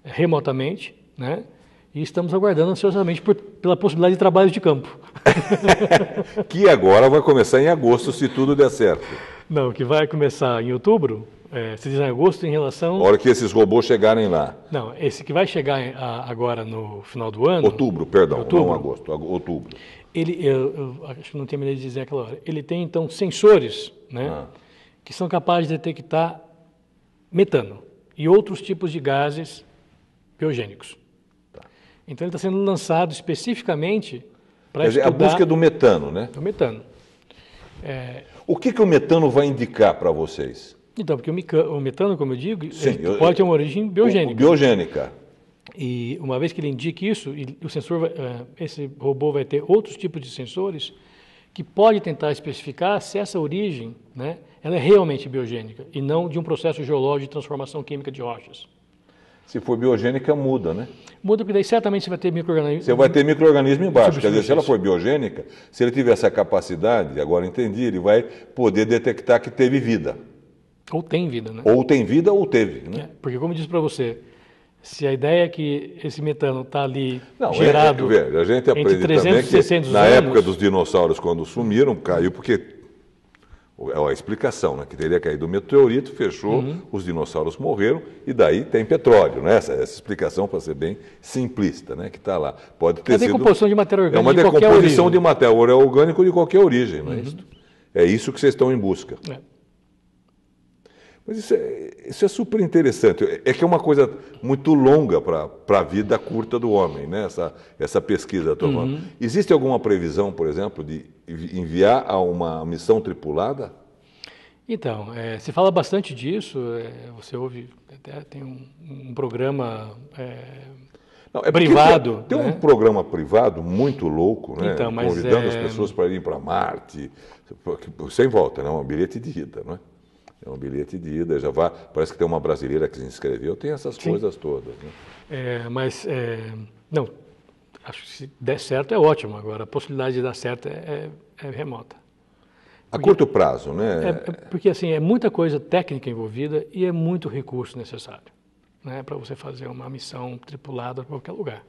eh, remotamente, né? E estamos aguardando ansiosamente por, pela possibilidade de trabalho de campo. que agora vai começar em agosto, se tudo der certo. Não, que vai começar em outubro, é, você diz agosto ah, em relação. A hora que esses robôs chegarem lá. Não, esse que vai chegar agora no final do ano. Outubro, perdão, outubro, não agosto, outubro. Ele, eu, eu acho que não ideia de dizer aquela hora. Ele tem então sensores, né, ah. que são capazes de detectar metano e outros tipos de gases biogênicos. Tá. Então ele está sendo lançado especificamente para é estudar. A busca do metano, né? Do metano. É... O que, que o metano vai indicar para vocês? Então, porque o, metano, como eu digo, Sim, pode ter uma origem biogênica. Biogênica. E uma vez que ele indique isso, o sensor, vai, eh, esse robô vai ter outros tipos de sensores que pode tentar especificar se essa origem, né, ela é realmente biogênica e não de um processo geológico de transformação química de rochas. Se for biogênica, muda, né? Muda, porque daí certamente você vai ter microorganismo. Você vai ter microorganismo embaixo. Quer dizer, se ela for biogênica, se ele tiver essa capacidade, agora entendi, ele vai poder detectar que teve vida. Ou tem vida, né? Ou tem vida ou teve, né? É, porque como eu disse para você, se a ideia é que esse metano está ali Não, é, gerado é, é, a gente aprende entre 300 e 600 na anos... época dos dinossauros, quando sumiram, caiu porque... É a explicação, né? Que teria caído o meteorito, fechou, uhum. os dinossauros morreram e daí tem petróleo, né? Essa, essa explicação, para ser bem simplista, né? Que está lá. Pode ter é sido... decomposição de matéria orgânica É uma de decomposição de matéria orgânica de qualquer origem, é né? uhum. isso? É isso que vocês estão em busca. É. Mas isso é, isso é super interessante. É que é uma coisa muito longa para a vida curta do homem, né? essa, essa pesquisa. Uhum. Existe alguma previsão, por exemplo, de enviar a uma missão tripulada? Então, é, se fala bastante disso. É, você ouve, até tem um, um programa é, não, é privado. Tem, tem né? um programa privado muito louco, né? Então, Convidando é... as pessoas para irem para Marte, sem volta, né? É um bilhete de ida, não é? É um bilhete de ida, já vai. Parece que tem uma brasileira que se inscreveu, tem essas Sim. coisas todas. Né? É, mas, é, não, acho que se der certo é ótimo, agora a possibilidade de dar certo é, é, é remota. a curto prazo, né? É, é, porque, assim, é muita coisa técnica envolvida e é muito recurso necessário né, para você fazer uma missão tripulada para qualquer lugar.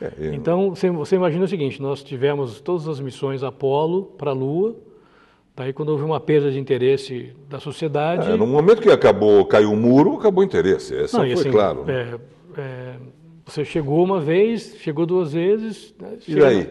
Eu... Então, você, você imagina o seguinte: nós tivemos todas as missões Apolo para a Lua Daí, tá quando houve uma perda de interesse da sociedade. É, no momento que acabou, caiu o muro, acabou o interesse. Essa não, foi assim, claro. Né? É, é, você chegou uma vez, chegou duas vezes. Né, e aí?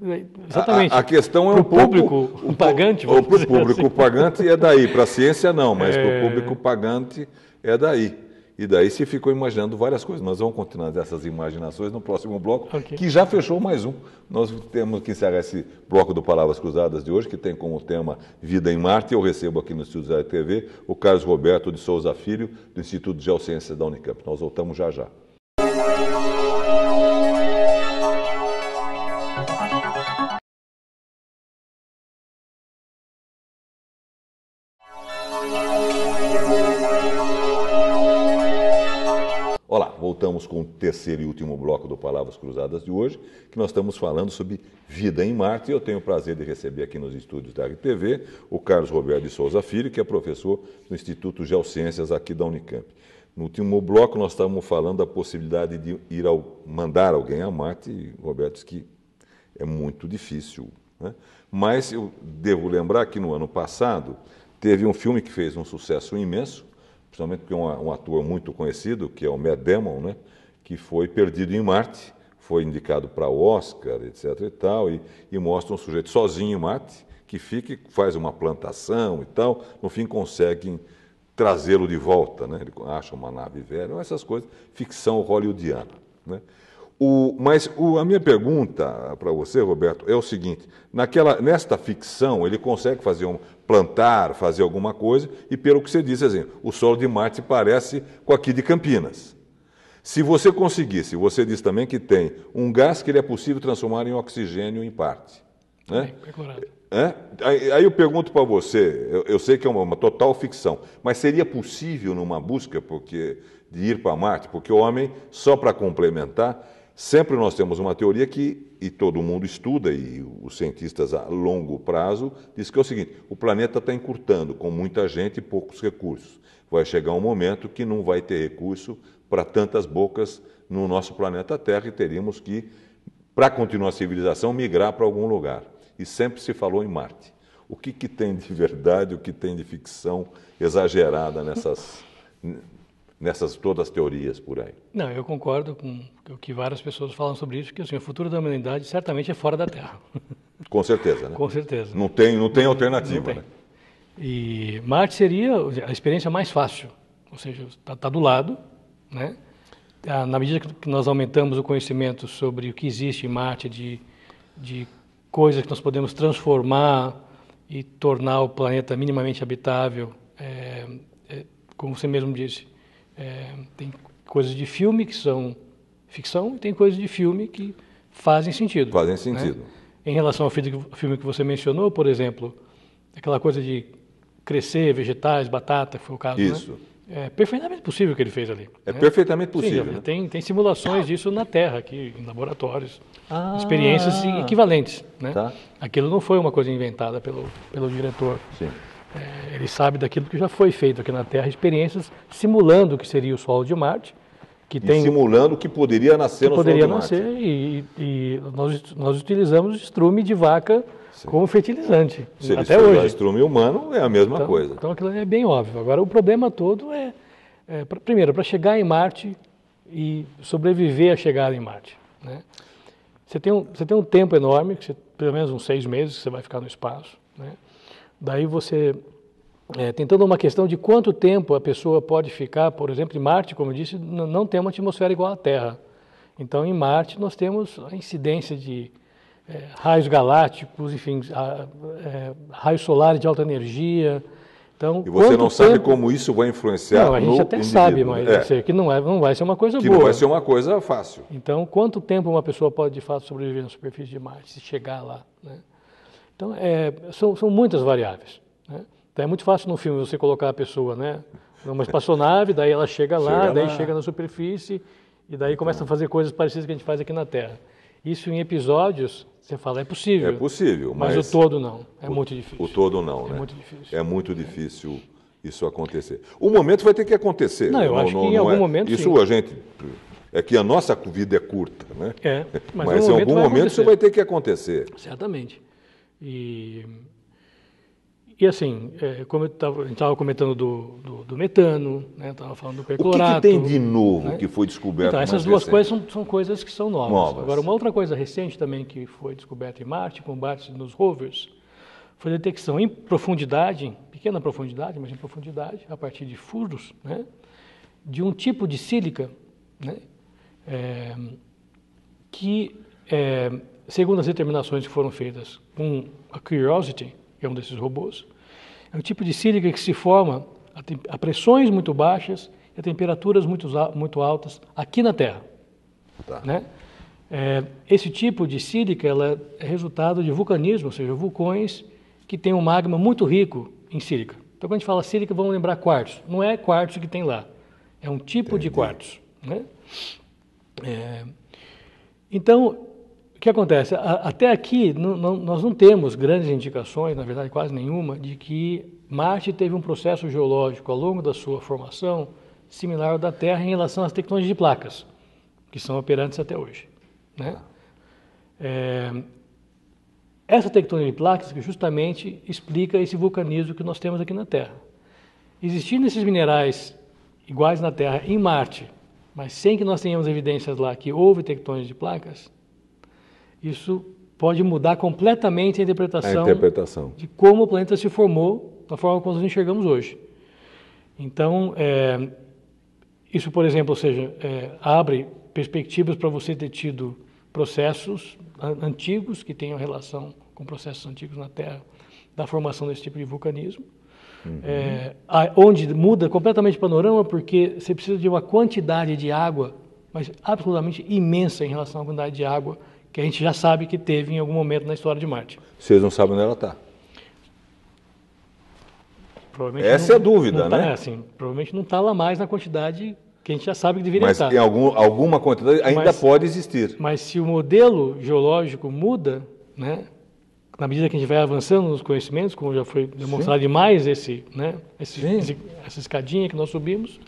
Né, exatamente. A, a, questão é pro um público, pouco, o pagante. para o público assim. pagante é daí, para a ciência não, mas é... para o público pagante é daí. E daí se ficou imaginando várias coisas. Nós vamos continuar essas imaginações no próximo bloco, okay. que já fechou mais um. Nós temos que encerrar esse bloco do Palavras Cruzadas de hoje, que tem como tema Vida em Marte. Eu recebo aqui no Estúdio da TV o Carlos Roberto de Souza Filho, do Instituto de Geociências da Unicamp. Nós voltamos já já. voltamos com o terceiro e último bloco do Palavras Cruzadas de hoje, que nós estamos falando sobre vida em Marte. E eu tenho o prazer de receber aqui nos estúdios da RTV o Carlos Roberto de Souza Filho, que é professor do Instituto Geociências aqui da Unicamp. No último bloco, nós estávamos falando da possibilidade de ir ao, mandar alguém a Marte, e Roberto disse que é muito difícil. Né? Mas eu devo lembrar que no ano passado teve um filme que fez um sucesso imenso, principalmente porque é um, um ator muito conhecido, que é o Matt Damon, né, que foi perdido em Marte, foi indicado para Oscar, etc. e tal, e, e, mostra um sujeito sozinho em Marte, que fica, faz uma plantação e tal, no fim conseguem trazê-lo de volta, né? Ele acha uma nave velha, essas coisas, ficção hollywoodiana, né? O, mas o, a minha pergunta para você, Roberto, é o seguinte: naquela, nesta ficção, ele consegue fazer um, plantar, fazer alguma coisa, e pelo que você disse, assim, o solo de Marte parece com aqui de Campinas. Se você conseguisse, você diz também que tem um gás que ele é possível transformar em oxigênio em parte. Né? É, é? Aí, aí, eu pergunto para você, eu, eu, sei que é uma, uma, total ficção, mas seria possível numa busca porque de ir para Marte? Porque o homem, só para complementar, Sempre nós temos uma teoria que, e todo mundo estuda, e os cientistas a longo prazo, diz que é o seguinte: o planeta está encurtando com muita gente e poucos recursos. Vai chegar um momento que não vai ter recurso para tantas bocas no nosso planeta Terra e teríamos que, para continuar a civilização, migrar para algum lugar. E sempre se falou em Marte. O que, que tem de verdade, o que tem de ficção exagerada nessas nessas todas as teorias por aí. Não, eu concordo com o que várias pessoas falam sobre isso, que assim, o futuro da humanidade certamente é fora da Terra. Com certeza, né? Com certeza. Não tem, não tem alternativa, não né? tem. né? E Marte seria a experiência mais fácil, ou seja, está tá do lado, né? Ah, na medida que nós aumentamos o conhecimento sobre o que existe em Marte, de, de coisas que nós podemos transformar e tornar o planeta minimamente habitável, é, é, como você mesmo disse, é, tem coisas de filme que são ficção e tem coisas de filme que fazem sentido. Fazem né? sentido. Né? Em relação ao filme que você mencionou, por exemplo, aquela coisa de crescer vegetais, batata, que foi o caso, né? Isso. Né? É perfeitamente possível o que ele fez ali. É né? perfeitamente possível. Sim, né? tem, tem simulações disso na Terra, aqui, em laboratórios. Ah, experiências equivalentes. Né? Tá. Aquilo não foi uma coisa inventada pelo, pelo diretor. Sim. É, ele sabe daquilo que já foi feito aqui na Terra, experiências simulando o que seria o solo de Marte. Que tem, simulando que poderia nascer que no poderia solo nascer, de Marte. E, e nós, nós utilizamos estrume de vaca Sim. como fertilizante. Se até ele hoje. estrume humano, é a mesma então, coisa. Então aquilo é bem óbvio. Agora, o problema todo é, é pra, primeiro, para chegar em Marte e sobreviver a chegar em Marte. Né? Você, tem um, você tem um tempo enorme, que você, pelo menos uns seis meses que você vai ficar no espaço. Né? Daí você é, tentando uma questão de quanto tempo a pessoa pode ficar, por exemplo, em Marte, como eu disse, não tem uma atmosfera igual à Terra. Então, em Marte, nós temos a incidência de é, raios galácticos, enfim, a, é, raios solares de alta energia. Então, e você não tempo... sabe como isso vai influenciar não, a gente até indivíduo. sabe, mas é. que não, é, não vai ser uma coisa que boa. Que não vai ser uma coisa fácil. Então, quanto tempo uma pessoa pode, de fato, sobreviver na superfície de Marte, se chegar lá, né? Então, é, são, são muitas variáveis. Né? Então, é muito fácil no filme você colocar a pessoa né, numa espaçonave, daí ela chega lá, chega daí lá. chega na superfície, e daí então. começa a fazer coisas parecidas que a gente faz aqui na Terra. Isso em episódios, você fala, é possível. É possível, mas. mas o todo não. É o, muito difícil. O todo não, é né? Muito difícil. É muito difícil isso acontecer. O momento vai ter que acontecer. Não, eu não, acho não, que em algum é, momento. Isso sim. a gente. É que a nossa vida é curta, né? É, mas, mas em algum momento vai, momento vai ter que acontecer. Certamente. E, e assim, é, como eu tava, a gente estava comentando do, do, do metano, estava né? falando do perclorato. O que, que tem de novo né? que foi descoberto Então, essas duas recente. coisas são, são, coisas que são novas. novas. Agora, uma outra coisa recente também que foi descoberta em Marte, com base nos rovers, foi a detecção em profundidade, pequena profundidade, mas em profundidade, a partir de furos, né? de um tipo de sílica né? É, que é, segundo as determinações que foram feitas com a Curiosity, que é um desses robôs, é um tipo de sílica que se forma a, a pressões muito baixas e a temperaturas muito, muito altas aqui na Terra. Tá. Né? É, esse tipo de sílica ela é resultado de vulcanismo, ou seja, vulcões que têm um magma muito rico em sílica. Então, quando a gente fala sílica, vamos lembrar quartos Não é quartos que tem lá, é um tipo Entendi. de quartos Né? É, então, que acontece? A, até aqui, não, não, nós não temos grandes indicações, na verdade quase nenhuma, de que Marte teve um processo geológico ao longo da sua formação similar ao da Terra em relação às tectônicas de placas, que são operantes até hoje. Né? É, essa tectônica de placas que justamente explica esse vulcanismo que nós temos aqui na Terra. Existindo esses minerais iguais na Terra em Marte, mas sem que nós tenhamos evidências lá que houve tectônicas de placas, isso pode mudar completamente a interpretação, a interpretação, de como o planeta se formou da forma como nós enxergamos hoje. Então, é, isso, por exemplo, ou seja, é, abre perspectivas para você ter tido processos antigos que tenham relação com processos antigos na Terra da formação desse tipo de vulcanismo, uhum. é, onde muda completamente o panorama porque você precisa de uma quantidade de água, mas absolutamente imensa em relação à quantidade de água que a gente já sabe que teve em algum momento na história de Marte. Vocês não sabem onde ela está. Essa não, é a dúvida, tá, né? É, assim, provavelmente não está lá mais na quantidade que a gente já sabe que deveria mas estar. Tá. Mas em algum, alguma quantidade ainda mas, pode existir. Mas se o modelo geológico muda, né, na medida que a gente vai avançando nos conhecimentos, como já foi demonstrado Sim. demais esse, né, esse, esse, essa escadinha que nós subimos,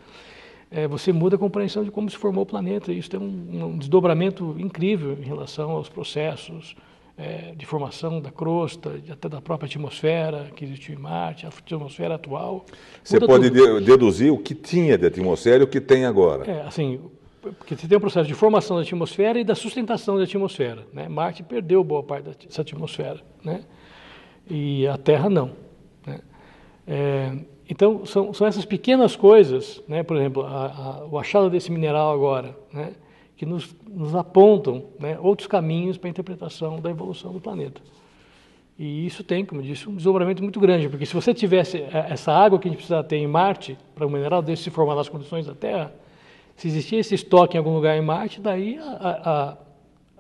é, você muda a compreensão de como se formou o planeta. Isso tem um, um desdobramento incrível em relação aos processos é, de formação da crosta, até da própria atmosfera que existiu em Marte, a atmosfera atual. Você pode tudo. deduzir o que tinha de atmosfera e o que tem agora. É, assim, porque você tem o um processo de formação da atmosfera e da sustentação da atmosfera. Né? Marte perdeu boa parte dessa atmosfera, né? e a Terra não. Né? É, então, são, são essas pequenas coisas, né? por exemplo, a, a, o achado desse mineral agora, né? que nos, nos apontam né? outros caminhos para a interpretação da evolução do planeta. E isso tem, como eu disse, um desdobramento muito grande, porque se você tivesse é, essa água que a gente precisa ter em Marte, para o mineral desse se formar nas condições da Terra, se existia esse estoque em algum lugar em Marte, daí a,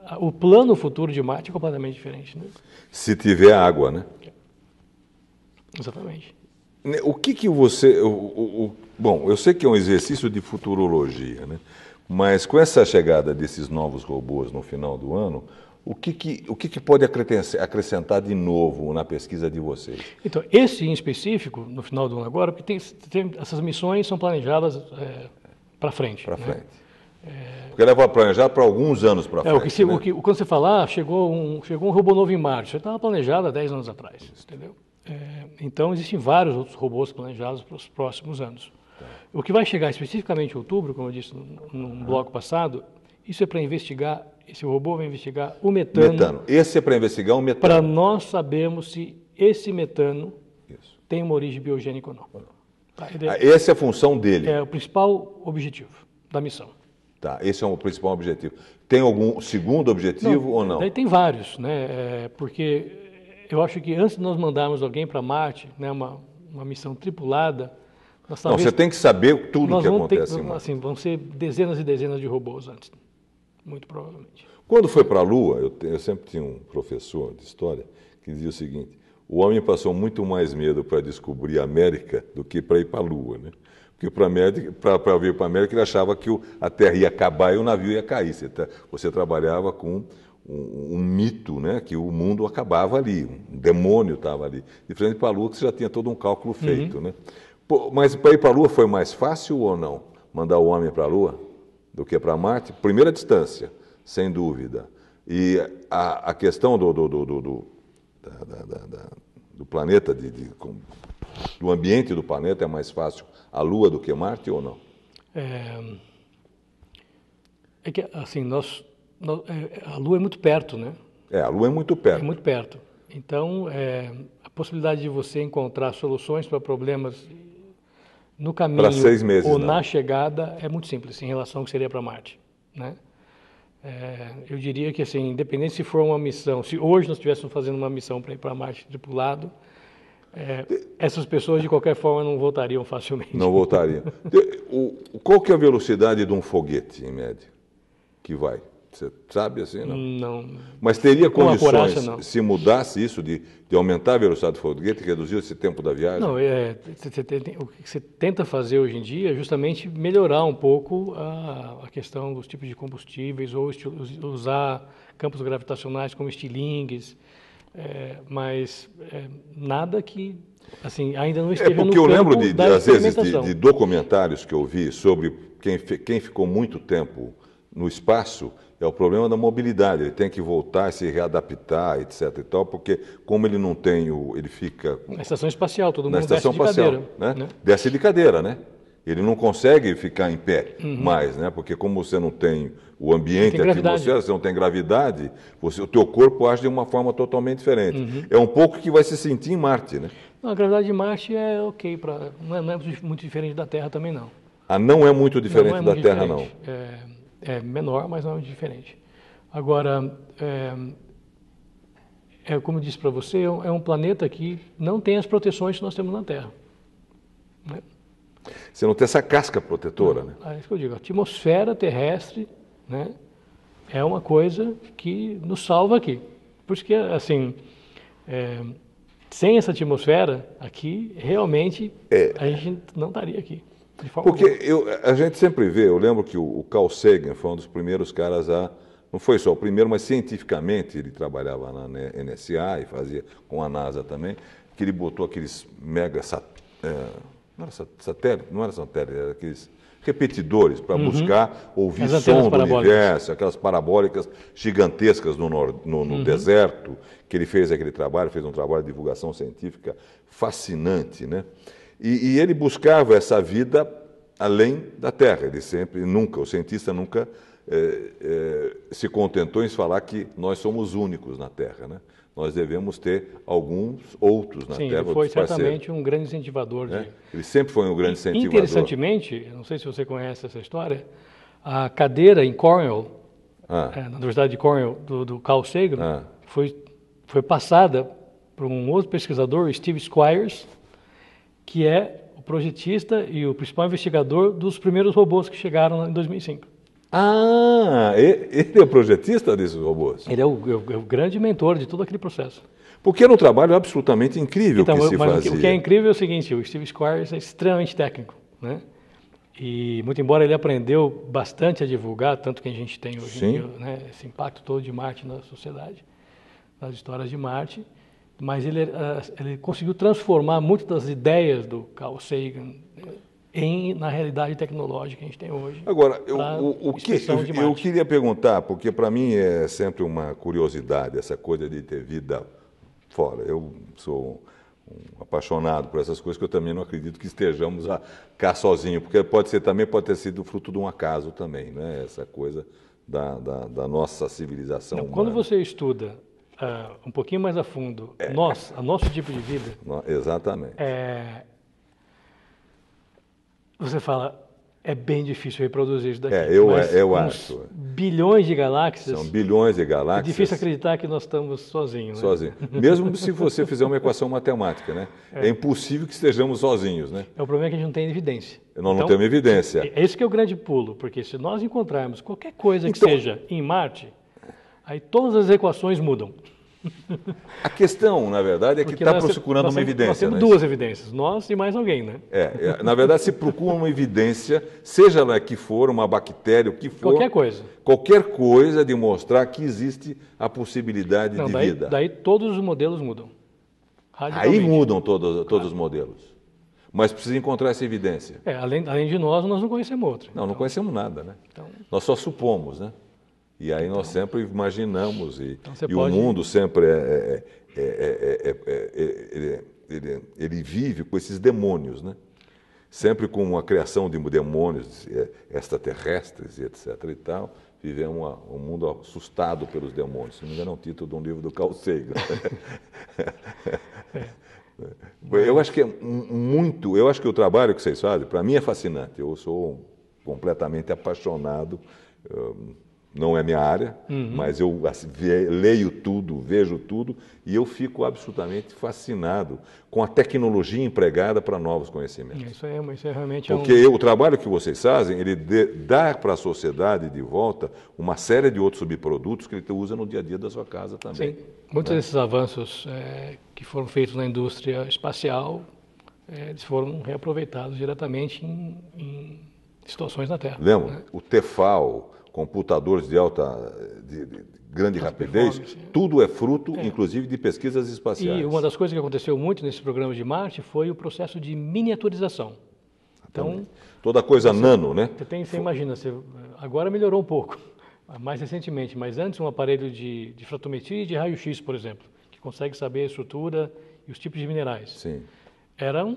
a, a, o plano futuro de Marte é completamente diferente. Né? Se tiver água, né? Exatamente. Né, o que, que você. O, o, o, bom, eu sei que é um exercício de futurologia, né? mas com essa chegada desses novos robôs no final do ano, o que, que, o que, que pode acrescentar de novo na pesquisa de vocês? Então, esse em específico, no final do ano agora, porque tem, tem essas missões são planejadas é, eh, para frente. Para né? frente. É... Porque leva a planejar para alguns anos para frente. É, o que, se, né? o que, quando você falar, ah, chegou um, chegou um robô novo em março, isso estava planejado há 10 anos atrás, entendeu? É, então, existem vários outros robôs planejados para os próximos anos. Tá. O que vai chegar especificamente em outubro, como eu disse num, bloco passado, isso é para investigar, esse robô vai investigar o metano. Metano. Esse é para investigar o metano. Para nós sabermos se esse metano isso. tem uma origem biogênica ou não. Ou tá, ah, essa é a função dele. É o principal objetivo da missão. Tá, esse é o principal objetivo. Tem algum segundo objetivo não, ou não? Tem vários, né? É, porque eu acho que antes de nós mandarmos alguém para Marte, né, uma, uma missão tripulada, nós talvez, Não, você tem que saber tudo o que acontece. Ter, assim, vão ser dezenas e dezenas de robôs antes, muito provavelmente. Quando foi para a Lua, eu, eu sempre tinha um professor de história que dizia o seguinte: o homem passou muito mais medo para descobrir a América do que para ir para a Lua, né? Porque para vir para a América ele achava que o, a Terra ia acabar e o navio ia cair. Você, tá, você trabalhava com um, um, mito, né, que o mundo acabava ali, um demônio estava ali. Diferente para a Lua, que você já tinha todo um cálculo uhum. feito. Uhum. Né? Pô, mas para ir para a Lua foi mais fácil ou não mandar o homem para a Lua do que para Marte? Primeira distância, sem dúvida. E a, a questão do, do, do, do, do da, da, da, do planeta, de, de, do ambiente do planeta, é mais fácil a Lua do que Marte ou não? É, é que, assim, nós é, a Lua é muito perto, né? É, a Lua é muito perto. É muito perto. Então, é, a possibilidade de você encontrar soluções para problemas no caminho meses, ou não. Né? na chegada é muito simples em relação ao que seria para Marte, né? É, eu diria que assim, independente se for uma missão, se hoje nós estivéssemos fazendo uma missão para ir para Marte tripulado, é, essas pessoas de qualquer forma não voltariam facilmente. Não voltariam. qual que é a velocidade de um foguete em média que vai? Você sabe assim, não? Não. Mas teria Com condições, coragem, se mudasse isso, de, de aumentar a velocidade do foguete, reduzir esse tempo da viagem? Não, é, o que você tenta fazer hoje em dia é justamente melhorar um pouco a, a questão dos tipos de combustíveis, ou usar campos gravitacionais como estilingues, é, mas é, nada que assim ainda não é, esteja é porque no eu lembro de, de às vezes de, de documentários que eu vi sobre quem, quem ficou muito tempo no espaço é o problema da mobilidade. Ele tem que voltar, se readaptar, etc. E tal, porque como ele não tem o, ele fica na estação espacial, todo mundo na estação desce espacial, de cadeira, né? né? Desce de cadeira, né? Ele não consegue ficar em pé uhum. mais, né? Porque como você não tem o ambiente aqui atmosfera, você não tem gravidade, você, o teu corpo age de uma forma totalmente diferente. Uhum. É um pouco que vai se sentir em Marte, né? Não, a gravidade de Marte é ok para, não, é, não, é, muito diferente da Terra também não. Ah, não é muito é diferente não é muito da diferente. Terra não. É é menor, mas não é diferente. Agora, é, é como eu disse para você, é, é um planeta que não tem as proteções que nós temos na Terra. Né? Você não tem essa casca protetora, não, né? É isso que eu digo. A atmosfera terrestre né, é uma coisa que nos salva aqui. porque assim, é, sem essa atmosfera aqui, realmente é. a gente não estaria aqui. Porque eu, a gente sempre vê, eu lembro que o, o Carl Sagan foi um dos primeiros caras a. Não foi só o primeiro, mas cientificamente ele trabalhava na NSA e fazia com a NASA também, que ele botou aqueles mega. Sat, é, não era satélite, não era satélite, era aqueles repetidores para uhum. buscar ouvir As som do universo, aquelas parabólicas gigantescas no, no, no uhum. deserto, que ele fez aquele trabalho, fez um trabalho de divulgação científica fascinante, né? E, e ele buscava essa vida além da Terra. Ele sempre, nunca, o cientista nunca é, é, se contentou em falar que nós somos únicos na Terra, né? Nós devemos ter alguns outros na Sim, Terra. Sim, foi certamente um grande incentivador. Né? De... É? Ele sempre foi um grande incentivador. Interessantemente, não sei se você conhece essa história, a cadeira em Cornell, ah. Eh, na Universidade de Cornell, do, do Carl Sagan, ah. foi, foi passada por um outro pesquisador, Steve Squires, que é o projetista e o principal investigador dos primeiros robôs que chegaram em 2005. Ah, ele é o projetista desses robôs? Ele é, é o, é o grande mentor de todo aquele processo. Porque era um trabalho absolutamente incrível então, que se mas fazia. O que é incrível é o seguinte, o Steve Squires é extremamente técnico, né? E muito embora ele aprendeu bastante a divulgar, tanto que a gente tem hoje em dia, né, esse impacto todo de Marte na sociedade, nas histórias de Marte, mas ele, eh, ele conseguiu transformar muitas das ideias do Carl Sagan em, na realidade tecnológica que a gente tem hoje. Agora, eu, o, o que eu, eu queria perguntar, porque para mim é sempre uma curiosidade essa coisa de ter vida fora. Eu sou um apaixonado por essas coisas que eu também não acredito que estejamos a, cá sozinho, porque pode ser também pode ter sido fruto de um acaso também, né? Essa coisa da, da, da nossa civilização. Não, quando você estuda uh, um pouquinho mais a fundo, é. nós, a nosso tipo de vida. exatamente. É, você fala, é bem difícil reproduzir isso daqui. É, eu, eu acho. Bilhões de galáxias. São bilhões de galáxias. É difícil acreditar que nós estamos sozinhos. Né? Sozinhos. Mesmo se você fizer uma equação matemática, né? É. é. impossível que estejamos sozinhos, né? É o problema é que a gente não tem evidência. Nós então, não temos evidência. É esse é que é o grande pulo, porque se nós encontrarmos qualquer coisa que então, seja em Marte, aí todas as equações mudam. A questão, na verdade, é que está procurando uma evidência. Nós temos né? duas evidências, nós e mais alguém, né? É, é na verdade, se procura uma evidência, seja lá que for, uma bactéria, o que for. Qualquer coisa. Qualquer coisa de mostrar que existe a possibilidade Não, de daí, vida. Daí todos os modelos mudam. Aí mudam todos, todos claro. os modelos. Mas precisa encontrar essa evidência. É, além, além de nós, nós não conhecemos outra. Não, então... não conhecemos nada, né? Então... Nós só supomos, né? E aí nós então, sempre imaginamos, e, então, e pode... o mundo sempre ele, vive com esses demônios, né? Sempre com uma criação de demônios é, extraterrestres e etc. e tal, vivemos um mundo assustado pelos demônios. Se não me engano, é o título de um livro do Carl Sagan. É. eu acho que é muito, eu acho que o trabalho que vocês fazem, para mim é fascinante. Eu sou completamente apaixonado. Um, não é minha área, uhum. mas eu leio tudo, vejo tudo e eu fico absolutamente fascinado com a tecnologia empregada para novos conhecimentos. Isso é, isso é, é realmente Porque é um... o trabalho que vocês fazem, ele dá para a sociedade de volta uma série de outros subprodutos que ele usa no dia a dia da sua casa também. Sim, muitos né? desses avanços é, que foram feitos na indústria espacial, é, eles foram reaproveitados diretamente em, em situações na Terra. Lembra? Né? O Tefal computadores de alta, de, de grande rapidez, né? tudo é fruto, é. inclusive, de pesquisas espaciais. E uma das coisas que aconteceu muito nesse programa de Marte foi o processo de miniaturização. Então, toda coisa você, nano, né? Você, tem, você imagina, você, agora melhorou um pouco, mais recentemente, mas antes um aparelho de, de fotometria e de raio-x, por exemplo, que consegue saber a estrutura e os tipos de minerais. Sim. Era um,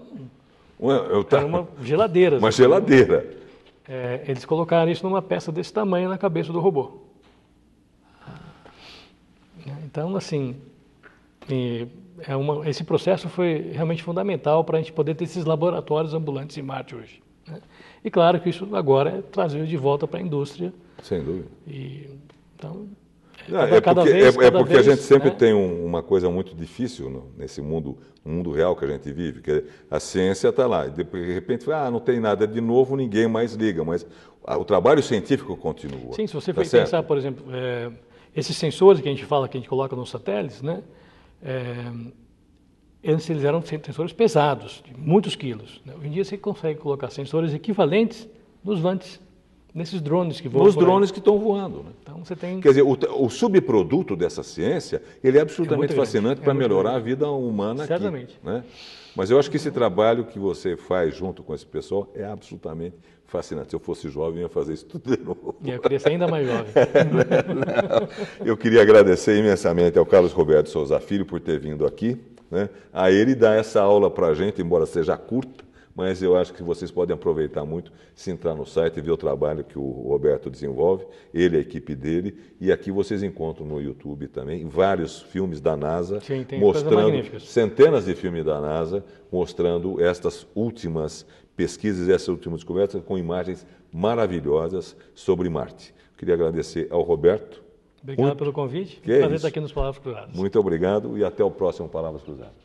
eu, eu tá... Era uma geladeira. Uma geladeira é, eles colocaram isso numa peça desse tamanho na cabeça do robô. Então, assim, é uma, esse processo foi realmente fundamental para a gente poder ter esses laboratórios ambulantes em Marte hoje. Né? E claro que isso agora é trazido de volta para a indústria. Sem dúvida. E, então, não, é, é porque, vez, é, é porque vez, a gente sempre né? tem um, uma coisa muito difícil no, nesse mundo, mundo real que a gente vive, que é a ciência está lá, e de, de repente, ah, não tem nada de novo, ninguém mais liga, mas o trabalho científico continua. Sim, se você tá for pensar, por exemplo, é, esses sensores que a gente fala, que a gente coloca nos satélites, né, é, eles eram sensores pesados, de muitos quilos. Né? Hoje em dia você consegue colocar sensores equivalentes nos vantes Nesses drones que voam. Nos drones que estão voando. Né? Então você tem. Quer dizer, o, o, subproduto dessa ciência ele é, é absolutamente é fascinante é para melhorar grande. a vida humana Certamente. aqui. Né? Mas eu acho que esse trabalho que você faz junto com esse pessoal é absolutamente fascinante. Se eu fosse jovem, eu ia fazer isso tudo de novo. E eu queria ser ainda mais jovem. É, né? Eu queria agradecer imensamente ao Carlos Roberto Souza Filho por ter vindo aqui. Né? A ele dar essa aula para a gente, embora seja curta, mas eu acho que vocês podem aproveitar muito se entrar no site e ver o trabalho que o Roberto desenvolve, ele, a equipe dele, e aqui vocês encontram no YouTube também vários filmes da NASA, Sim, mostrando centenas de filmes da NASA, mostrando estas últimas pesquisas, essas últimas descobertas, com imagens maravilhosas sobre Marte. Queria agradecer ao Roberto. Obrigado muito... pelo convite. Que é Prazer é estar aqui nos Palavras Cruzadas. Muito obrigado e até o próximo Palavras Cruzadas.